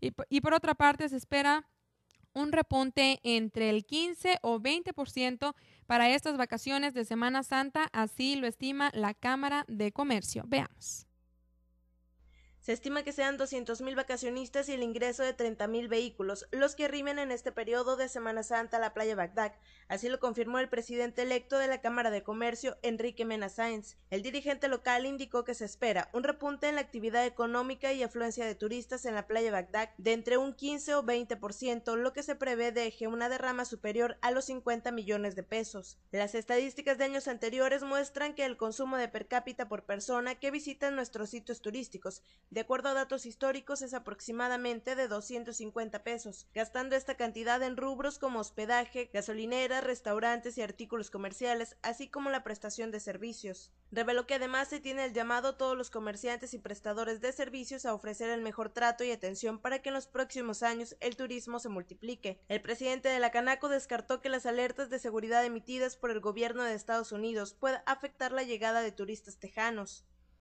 Y, por otra parte, se espera un repunte entre el 15 o 20% para estas vacaciones de Semana Santa, así lo estima la Cámara de Comercio. Veamos. Se estima que sean 200.000 vacacionistas y el ingreso de 30.000 vehículos los que rimen en este periodo de Semana Santa a la playa Bagdad. Así lo confirmó el presidente electo de la Cámara de Comercio, Enrique Mena Sáenz. El dirigente local indicó que se espera un repunte en la actividad económica y afluencia de turistas en la playa Bagdad de entre un 15 o 20%, lo que se prevé deje una derrama superior a los 50 millones de pesos. Las estadísticas de años anteriores muestran que el consumo de per cápita por persona que visitan nuestros sitios turísticos de de acuerdo a datos históricos es aproximadamente de 250 pesos, gastando esta cantidad en rubros como hospedaje, gasolineras, restaurantes y artículos comerciales, así como la prestación de servicios. Reveló que además se tiene el llamado a todos los comerciantes y prestadores de servicios a ofrecer el mejor trato y atención para que en los próximos años el turismo se multiplique. El presidente de la Canaco descartó que las alertas de seguridad emitidas por el gobierno de Estados Unidos pueda afectar la llegada de turistas tejanos.